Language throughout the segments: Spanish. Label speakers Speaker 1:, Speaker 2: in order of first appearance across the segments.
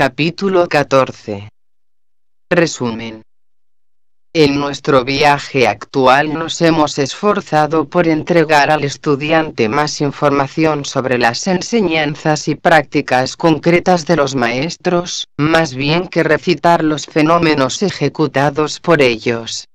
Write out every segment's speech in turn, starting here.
Speaker 1: Capítulo 14. Resumen. En nuestro viaje actual nos hemos esforzado por entregar al estudiante más información sobre las enseñanzas y prácticas concretas de los maestros, más bien que recitar los fenómenos ejecutados por ellos.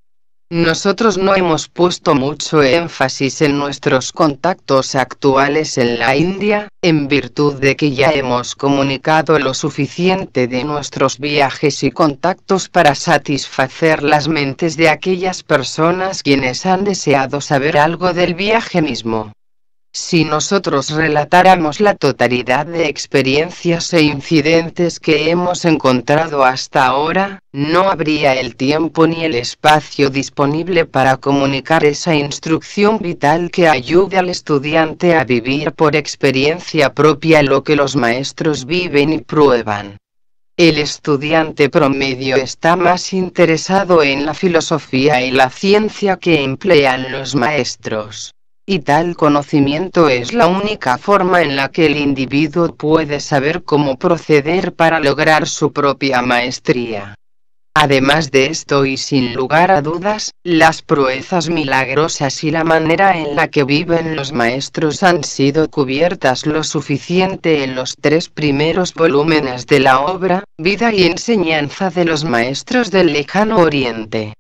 Speaker 1: Nosotros no hemos puesto mucho énfasis en nuestros contactos actuales en la India, en virtud de que ya hemos comunicado lo suficiente de nuestros viajes y contactos para satisfacer las mentes de aquellas personas quienes han deseado saber algo del viaje mismo. Si nosotros relatáramos la totalidad de experiencias e incidentes que hemos encontrado hasta ahora, no habría el tiempo ni el espacio disponible para comunicar esa instrucción vital que ayude al estudiante a vivir por experiencia propia lo que los maestros viven y prueban. El estudiante promedio está más interesado en la filosofía y la ciencia que emplean los maestros y tal conocimiento es la única forma en la que el individuo puede saber cómo proceder para lograr su propia maestría. Además de esto y sin lugar a dudas, las proezas milagrosas y la manera en la que viven los maestros han sido cubiertas lo suficiente en los tres primeros volúmenes de la obra, Vida y Enseñanza de los Maestros del Lejano Oriente.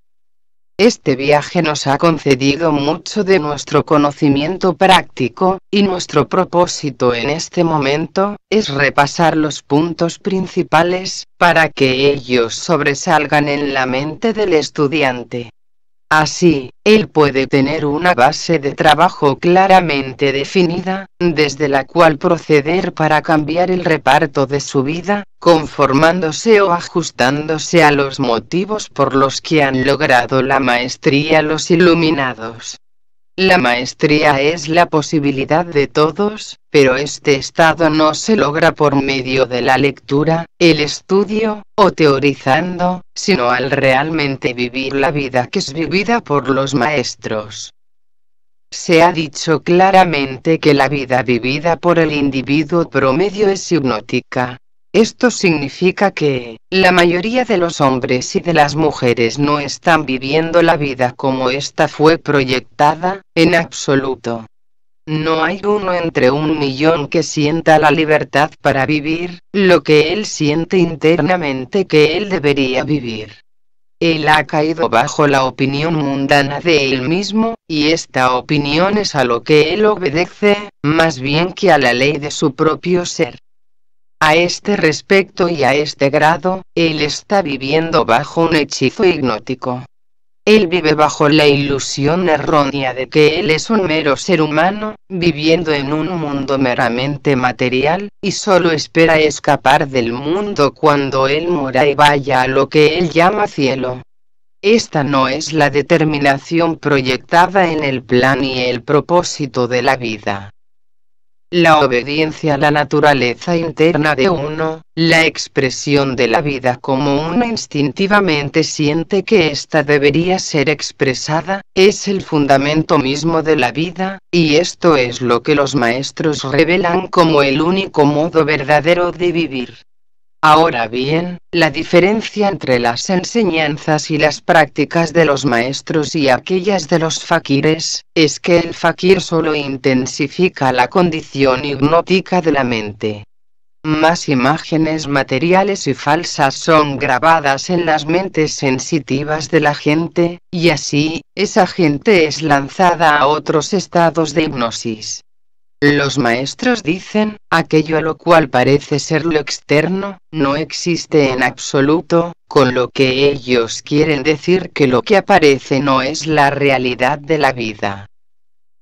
Speaker 1: Este viaje nos ha concedido mucho de nuestro conocimiento práctico, y nuestro propósito en este momento, es repasar los puntos principales, para que ellos sobresalgan en la mente del estudiante. Así, él puede tener una base de trabajo claramente definida, desde la cual proceder para cambiar el reparto de su vida, conformándose o ajustándose a los motivos por los que han logrado la maestría los iluminados. La maestría es la posibilidad de todos, pero este estado no se logra por medio de la lectura, el estudio, o teorizando, sino al realmente vivir la vida que es vivida por los maestros. Se ha dicho claramente que la vida vivida por el individuo promedio es hipnótica, esto significa que, la mayoría de los hombres y de las mujeres no están viviendo la vida como ésta fue proyectada, en absoluto. No hay uno entre un millón que sienta la libertad para vivir, lo que él siente internamente que él debería vivir. Él ha caído bajo la opinión mundana de él mismo, y esta opinión es a lo que él obedece, más bien que a la ley de su propio ser. A este respecto y a este grado, él está viviendo bajo un hechizo hipnótico. Él vive bajo la ilusión errónea de que él es un mero ser humano, viviendo en un mundo meramente material, y solo espera escapar del mundo cuando él mora y vaya a lo que él llama cielo. Esta no es la determinación proyectada en el plan y el propósito de la vida la obediencia a la naturaleza interna de uno, la expresión de la vida como uno instintivamente siente que ésta debería ser expresada, es el fundamento mismo de la vida, y esto es lo que los maestros revelan como el único modo verdadero de vivir. Ahora bien, la diferencia entre las enseñanzas y las prácticas de los maestros y aquellas de los fakires, es que el fakir solo intensifica la condición hipnótica de la mente. Más imágenes materiales y falsas son grabadas en las mentes sensitivas de la gente, y así, esa gente es lanzada a otros estados de hipnosis. Los maestros dicen, aquello a lo cual parece ser lo externo, no existe en absoluto, con lo que ellos quieren decir que lo que aparece no es la realidad de la vida.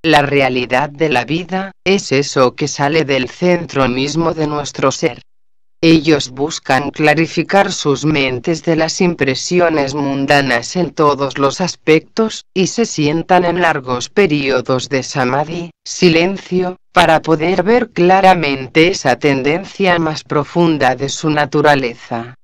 Speaker 1: La realidad de la vida, es eso que sale del centro mismo de nuestro ser. Ellos buscan clarificar sus mentes de las impresiones mundanas en todos los aspectos, y se sientan en largos periodos de samadhi, silencio, para poder ver claramente esa tendencia más profunda de su naturaleza.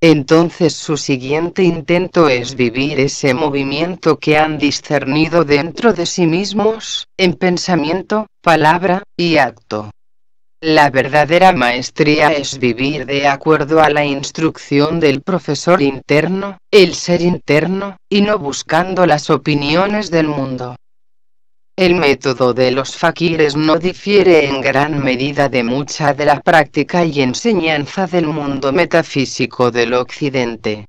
Speaker 1: Entonces su siguiente intento es vivir ese movimiento que han discernido dentro de sí mismos, en pensamiento, palabra y acto. La verdadera maestría es vivir de acuerdo a la instrucción del profesor interno, el ser interno, y no buscando las opiniones del mundo. El método de los fakires no difiere en gran medida de mucha de la práctica y enseñanza del mundo metafísico del occidente.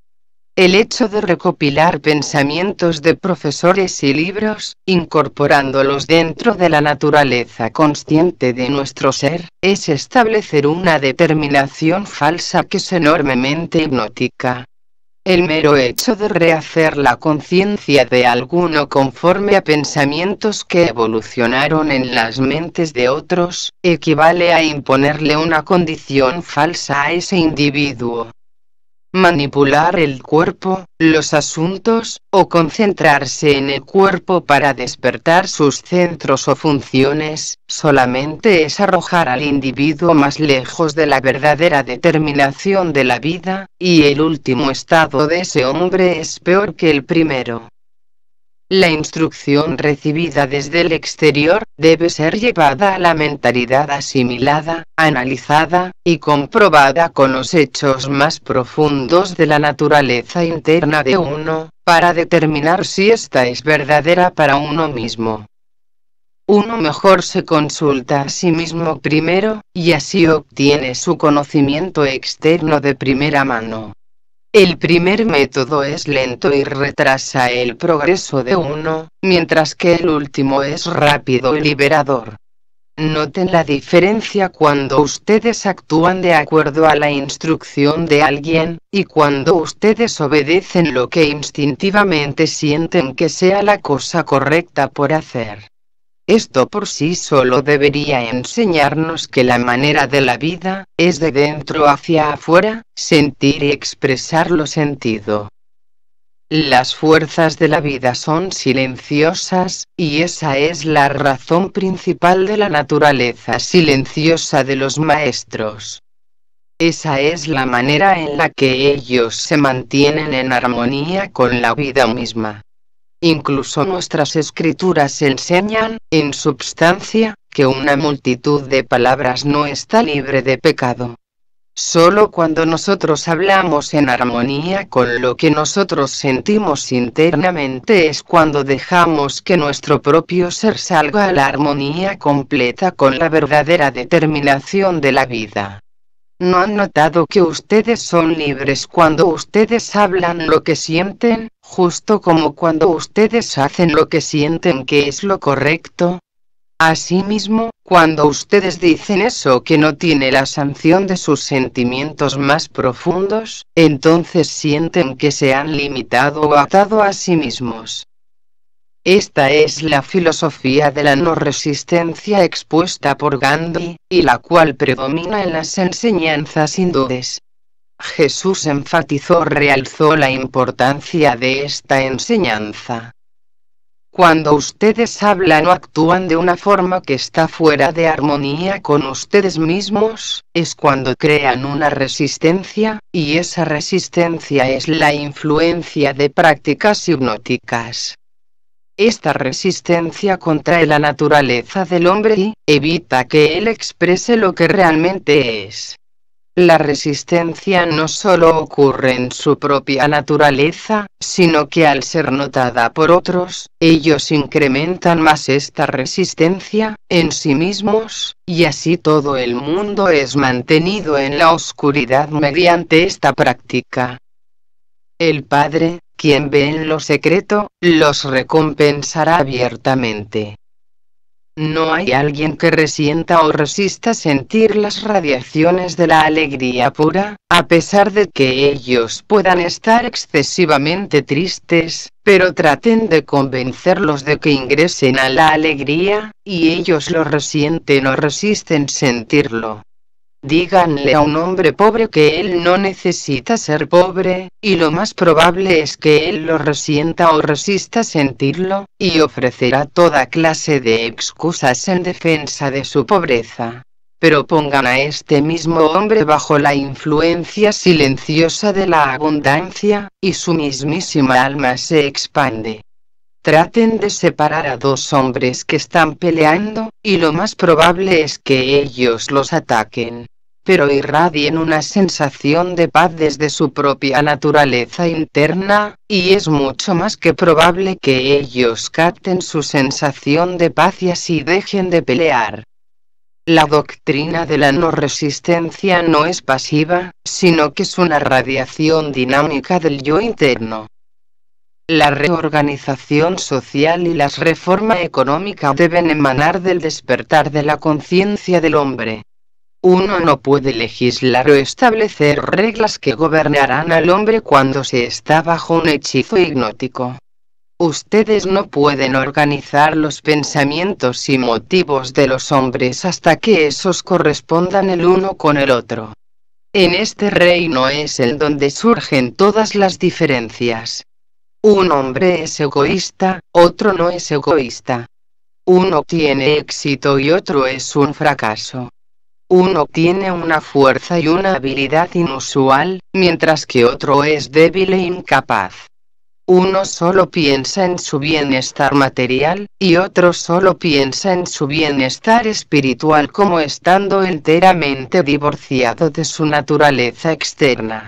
Speaker 1: El hecho de recopilar pensamientos de profesores y libros, incorporándolos dentro de la naturaleza consciente de nuestro ser, es establecer una determinación falsa que es enormemente hipnótica. El mero hecho de rehacer la conciencia de alguno conforme a pensamientos que evolucionaron en las mentes de otros, equivale a imponerle una condición falsa a ese individuo, manipular el cuerpo, los asuntos, o concentrarse en el cuerpo para despertar sus centros o funciones, solamente es arrojar al individuo más lejos de la verdadera determinación de la vida, y el último estado de ese hombre es peor que el primero. La instrucción recibida desde el exterior debe ser llevada a la mentalidad asimilada, analizada y comprobada con los hechos más profundos de la naturaleza interna de uno, para determinar si ésta es verdadera para uno mismo. Uno mejor se consulta a sí mismo primero, y así obtiene su conocimiento externo de primera mano. El primer método es lento y retrasa el progreso de uno, mientras que el último es rápido y liberador. Noten la diferencia cuando ustedes actúan de acuerdo a la instrucción de alguien, y cuando ustedes obedecen lo que instintivamente sienten que sea la cosa correcta por hacer. Esto por sí solo debería enseñarnos que la manera de la vida es de dentro hacia afuera, sentir y expresar lo sentido. Las fuerzas de la vida son silenciosas, y esa es la razón principal de la naturaleza silenciosa de los maestros. Esa es la manera en la que ellos se mantienen en armonía con la vida misma. Incluso nuestras escrituras enseñan, en substancia, que una multitud de palabras no está libre de pecado. Solo cuando nosotros hablamos en armonía con lo que nosotros sentimos internamente es cuando dejamos que nuestro propio ser salga a la armonía completa con la verdadera determinación de la vida. ¿No han notado que ustedes son libres cuando ustedes hablan lo que sienten? justo como cuando ustedes hacen lo que sienten que es lo correcto. Asimismo, cuando ustedes dicen eso que no tiene la sanción de sus sentimientos más profundos, entonces sienten que se han limitado o atado a sí mismos. Esta es la filosofía de la no resistencia expuesta por Gandhi, y la cual predomina en las enseñanzas hindúes. Jesús enfatizó realzó la importancia de esta enseñanza. Cuando ustedes hablan o actúan de una forma que está fuera de armonía con ustedes mismos, es cuando crean una resistencia, y esa resistencia es la influencia de prácticas hipnóticas. Esta resistencia contrae la naturaleza del hombre y evita que él exprese lo que realmente es. La resistencia no solo ocurre en su propia naturaleza, sino que al ser notada por otros, ellos incrementan más esta resistencia, en sí mismos, y así todo el mundo es mantenido en la oscuridad mediante esta práctica. El Padre, quien ve en lo secreto, los recompensará abiertamente. No hay alguien que resienta o resista sentir las radiaciones de la alegría pura, a pesar de que ellos puedan estar excesivamente tristes, pero traten de convencerlos de que ingresen a la alegría, y ellos lo resienten o resisten sentirlo. Díganle a un hombre pobre que él no necesita ser pobre, y lo más probable es que él lo resienta o resista sentirlo, y ofrecerá toda clase de excusas en defensa de su pobreza. Pero pongan a este mismo hombre bajo la influencia silenciosa de la abundancia, y su mismísima alma se expande. Traten de separar a dos hombres que están peleando, y lo más probable es que ellos los ataquen pero irradien una sensación de paz desde su propia naturaleza interna, y es mucho más que probable que ellos capten su sensación de paz y así dejen de pelear. La doctrina de la no resistencia no es pasiva, sino que es una radiación dinámica del yo interno. La reorganización social y la reforma económica deben emanar del despertar de la conciencia del hombre. Uno no puede legislar o establecer reglas que gobernarán al hombre cuando se está bajo un hechizo hipnótico. Ustedes no pueden organizar los pensamientos y motivos de los hombres hasta que esos correspondan el uno con el otro. En este reino es el donde surgen todas las diferencias. Un hombre es egoísta, otro no es egoísta. Uno tiene éxito y otro es un fracaso. Uno tiene una fuerza y una habilidad inusual, mientras que otro es débil e incapaz. Uno solo piensa en su bienestar material, y otro solo piensa en su bienestar espiritual como estando enteramente divorciado de su naturaleza externa.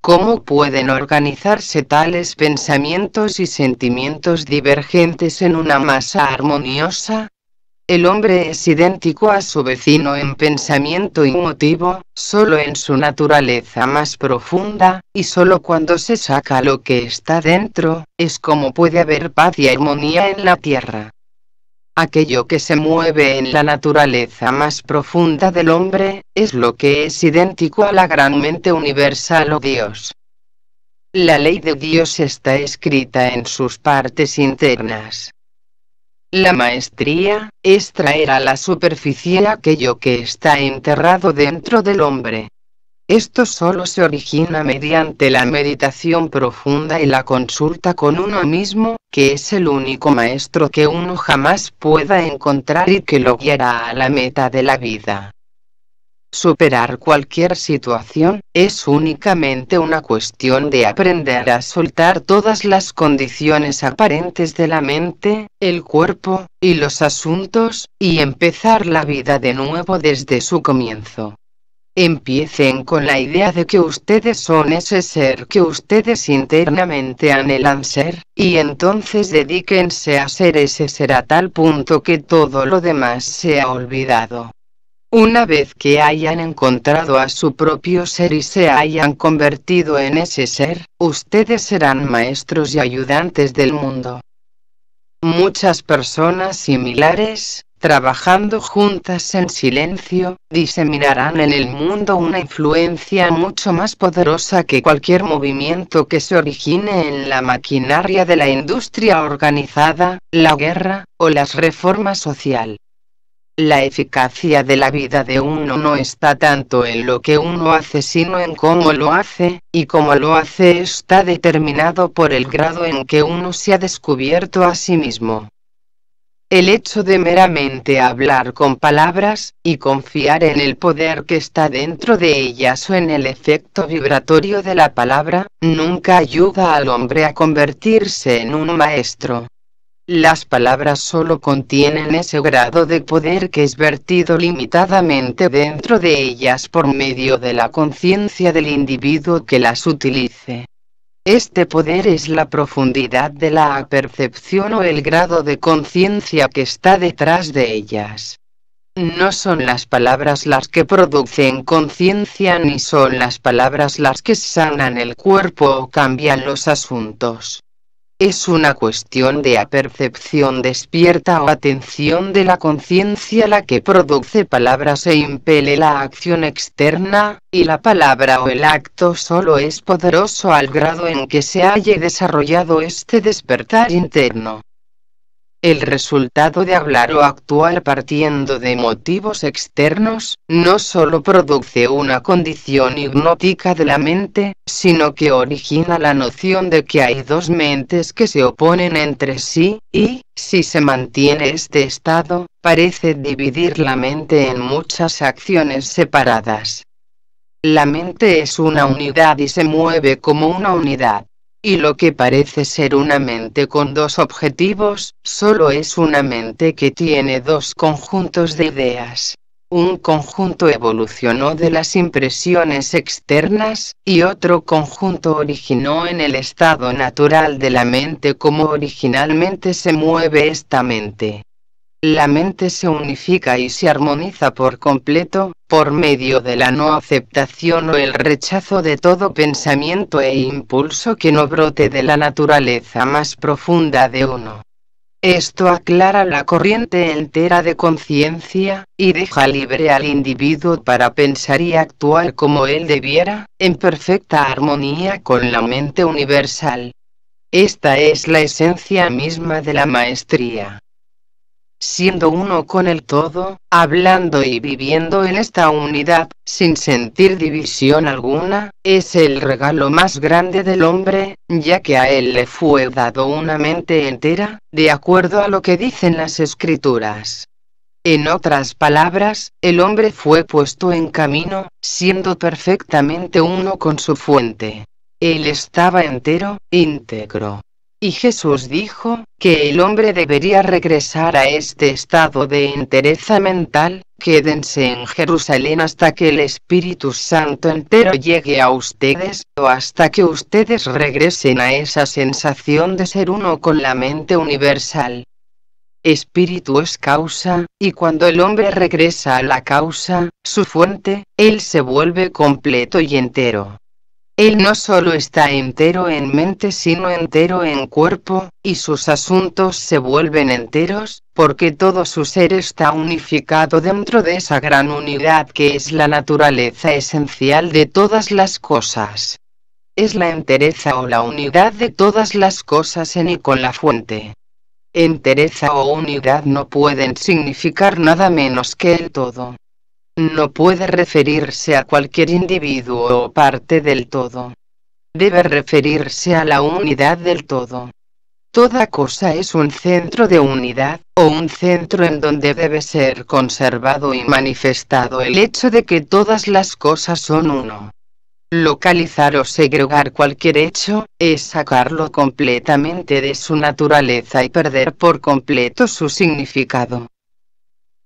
Speaker 1: ¿Cómo pueden organizarse tales pensamientos y sentimientos divergentes en una masa armoniosa? El hombre es idéntico a su vecino en pensamiento y motivo, solo en su naturaleza más profunda, y solo cuando se saca lo que está dentro, es como puede haber paz y armonía en la tierra. Aquello que se mueve en la naturaleza más profunda del hombre, es lo que es idéntico a la gran mente universal o Dios. La ley de Dios está escrita en sus partes internas. La maestría es traer a la superficie aquello que está enterrado dentro del hombre. Esto solo se origina mediante la meditación profunda y la consulta con uno mismo, que es el único maestro que uno jamás pueda encontrar y que lo guiará a la meta de la vida. Superar cualquier situación, es únicamente una cuestión de aprender a soltar todas las condiciones aparentes de la mente, el cuerpo, y los asuntos, y empezar la vida de nuevo desde su comienzo. Empiecen con la idea de que ustedes son ese ser que ustedes internamente anhelan ser, y entonces dedíquense a ser ese ser a tal punto que todo lo demás sea olvidado. Una vez que hayan encontrado a su propio ser y se hayan convertido en ese ser, ustedes serán maestros y ayudantes del mundo. Muchas personas similares, trabajando juntas en silencio, diseminarán en el mundo una influencia mucho más poderosa que cualquier movimiento que se origine en la maquinaria de la industria organizada, la guerra, o las reformas sociales. La eficacia de la vida de uno no está tanto en lo que uno hace sino en cómo lo hace, y cómo lo hace está determinado por el grado en que uno se ha descubierto a sí mismo. El hecho de meramente hablar con palabras, y confiar en el poder que está dentro de ellas o en el efecto vibratorio de la palabra, nunca ayuda al hombre a convertirse en un maestro. Las palabras solo contienen ese grado de poder que es vertido limitadamente dentro de ellas por medio de la conciencia del individuo que las utilice. Este poder es la profundidad de la percepción o el grado de conciencia que está detrás de ellas. No son las palabras las que producen conciencia ni son las palabras las que sanan el cuerpo o cambian los asuntos. Es una cuestión de apercepción despierta o atención de la conciencia la que produce palabras e impele la acción externa, y la palabra o el acto solo es poderoso al grado en que se haya desarrollado este despertar interno el resultado de hablar o actuar partiendo de motivos externos, no solo produce una condición hipnótica de la mente, sino que origina la noción de que hay dos mentes que se oponen entre sí, y, si se mantiene este estado, parece dividir la mente en muchas acciones separadas. La mente es una unidad y se mueve como una unidad y lo que parece ser una mente con dos objetivos, solo es una mente que tiene dos conjuntos de ideas. Un conjunto evolucionó de las impresiones externas, y otro conjunto originó en el estado natural de la mente como originalmente se mueve esta mente. La mente se unifica y se armoniza por completo, por medio de la no aceptación o el rechazo de todo pensamiento e impulso que no brote de la naturaleza más profunda de uno. Esto aclara la corriente entera de conciencia, y deja libre al individuo para pensar y actuar como él debiera, en perfecta armonía con la mente universal. Esta es la esencia misma de la maestría siendo uno con el todo, hablando y viviendo en esta unidad, sin sentir división alguna, es el regalo más grande del hombre, ya que a él le fue dado una mente entera, de acuerdo a lo que dicen las escrituras. En otras palabras, el hombre fue puesto en camino, siendo perfectamente uno con su fuente. Él estaba entero, íntegro, y Jesús dijo, que el hombre debería regresar a este estado de entereza mental, quédense en Jerusalén hasta que el Espíritu Santo entero llegue a ustedes, o hasta que ustedes regresen a esa sensación de ser uno con la mente universal. Espíritu es causa, y cuando el hombre regresa a la causa, su fuente, él se vuelve completo y entero. Él no solo está entero en mente sino entero en cuerpo, y sus asuntos se vuelven enteros, porque todo su ser está unificado dentro de esa gran unidad que es la naturaleza esencial de todas las cosas. Es la entereza o la unidad de todas las cosas en y con la fuente. Entereza o unidad no pueden significar nada menos que el todo. No puede referirse a cualquier individuo o parte del todo. Debe referirse a la unidad del todo. Toda cosa es un centro de unidad, o un centro en donde debe ser conservado y manifestado el hecho de que todas las cosas son uno. Localizar o segregar cualquier hecho, es sacarlo completamente de su naturaleza y perder por completo su significado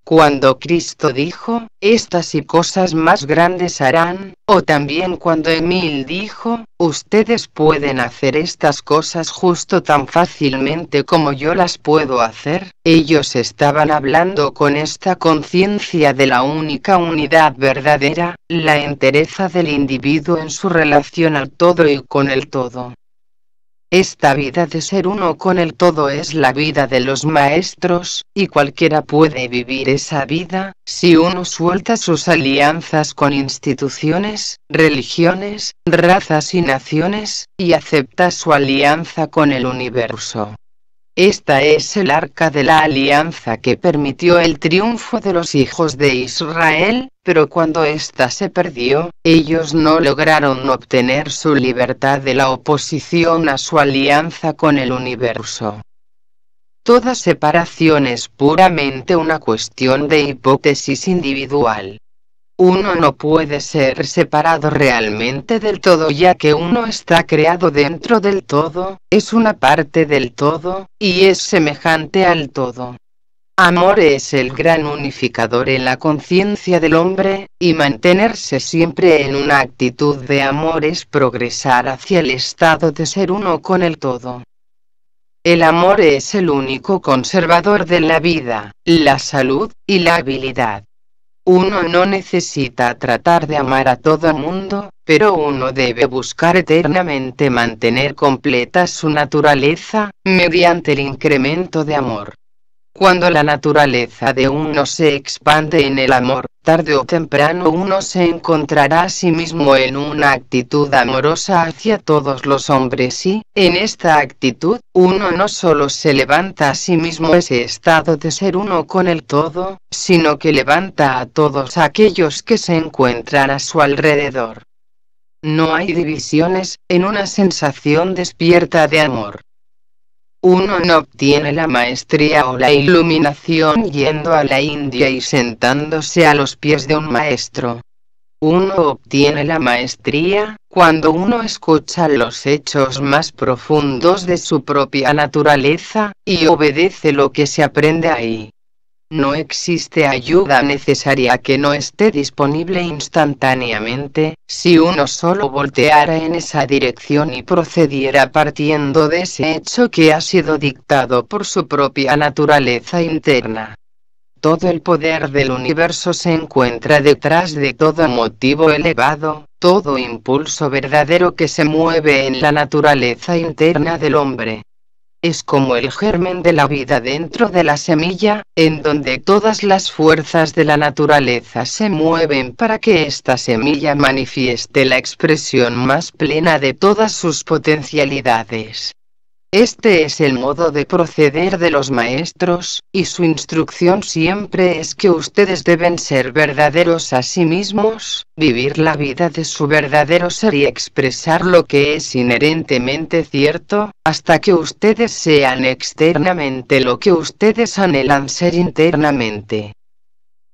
Speaker 1: cuando Cristo dijo, estas y cosas más grandes harán, o también cuando Emil dijo, ustedes pueden hacer estas cosas justo tan fácilmente como yo las puedo hacer, ellos estaban hablando con esta conciencia de la única unidad verdadera, la entereza del individuo en su relación al todo y con el todo. Esta vida de ser uno con el todo es la vida de los maestros, y cualquiera puede vivir esa vida, si uno suelta sus alianzas con instituciones, religiones, razas y naciones, y acepta su alianza con el universo. Esta es el arca de la alianza que permitió el triunfo de los hijos de Israel, pero cuando ésta se perdió, ellos no lograron obtener su libertad de la oposición a su alianza con el universo. Toda separación es puramente una cuestión de hipótesis individual. Uno no puede ser separado realmente del todo ya que uno está creado dentro del todo, es una parte del todo, y es semejante al todo. Amor es el gran unificador en la conciencia del hombre, y mantenerse siempre en una actitud de amor es progresar hacia el estado de ser uno con el todo. El amor es el único conservador de la vida, la salud y la habilidad. Uno no necesita tratar de amar a todo el mundo, pero uno debe buscar eternamente mantener completa su naturaleza, mediante el incremento de amor. Cuando la naturaleza de uno se expande en el amor, tarde o temprano uno se encontrará a sí mismo en una actitud amorosa hacia todos los hombres y, en esta actitud, uno no solo se levanta a sí mismo ese estado de ser uno con el todo, sino que levanta a todos aquellos que se encuentran a su alrededor. No hay divisiones, en una sensación despierta de amor uno no obtiene la maestría o la iluminación yendo a la India y sentándose a los pies de un maestro. Uno obtiene la maestría cuando uno escucha los hechos más profundos de su propia naturaleza, y obedece lo que se aprende ahí. No existe ayuda necesaria que no esté disponible instantáneamente, si uno solo volteara en esa dirección y procediera partiendo de ese hecho que ha sido dictado por su propia naturaleza interna. Todo el poder del universo se encuentra detrás de todo motivo elevado, todo impulso verdadero que se mueve en la naturaleza interna del hombre es como el germen de la vida dentro de la semilla, en donde todas las fuerzas de la naturaleza se mueven para que esta semilla manifieste la expresión más plena de todas sus potencialidades. Este es el modo de proceder de los maestros, y su instrucción siempre es que ustedes deben ser verdaderos a sí mismos, vivir la vida de su verdadero ser y expresar lo que es inherentemente cierto, hasta que ustedes sean externamente lo que ustedes anhelan ser internamente.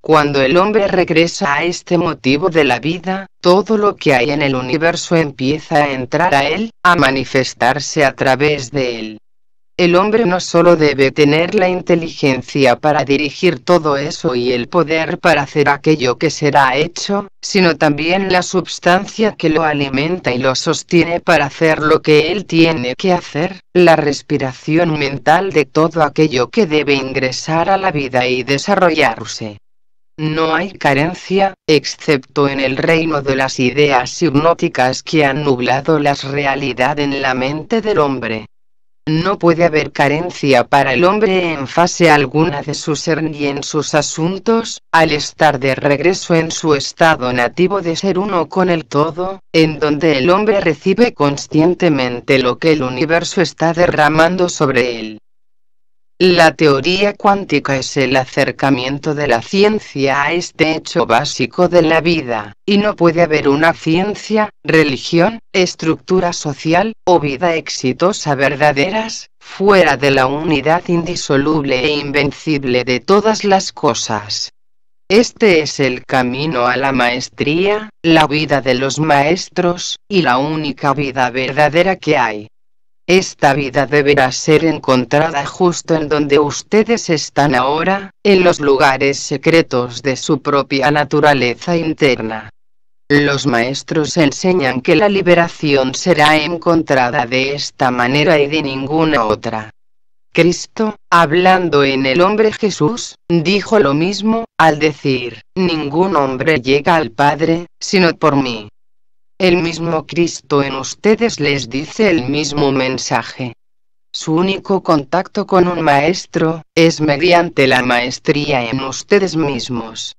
Speaker 1: Cuando el hombre regresa a este motivo de la vida, todo lo que hay en el universo empieza a entrar a él, a manifestarse a través de él. El hombre no solo debe tener la inteligencia para dirigir todo eso y el poder para hacer aquello que será hecho, sino también la sustancia que lo alimenta y lo sostiene para hacer lo que él tiene que hacer, la respiración mental de todo aquello que debe ingresar a la vida y desarrollarse. No hay carencia, excepto en el reino de las ideas hipnóticas que han nublado la realidad en la mente del hombre. No puede haber carencia para el hombre en fase alguna de su ser ni en sus asuntos, al estar de regreso en su estado nativo de ser uno con el todo, en donde el hombre recibe conscientemente lo que el universo está derramando sobre él. La teoría cuántica es el acercamiento de la ciencia a este hecho básico de la vida, y no puede haber una ciencia, religión, estructura social o vida exitosa verdaderas, fuera de la unidad indisoluble e invencible de todas las cosas. Este es el camino a la maestría, la vida de los maestros, y la única vida verdadera que hay. Esta vida deberá ser encontrada justo en donde ustedes están ahora, en los lugares secretos de su propia naturaleza interna. Los maestros enseñan que la liberación será encontrada de esta manera y de ninguna otra. Cristo, hablando en el hombre Jesús, dijo lo mismo, al decir, ningún hombre llega al Padre, sino por mí. El mismo Cristo en ustedes les dice el mismo mensaje. Su único contacto con un maestro es mediante la maestría en ustedes mismos.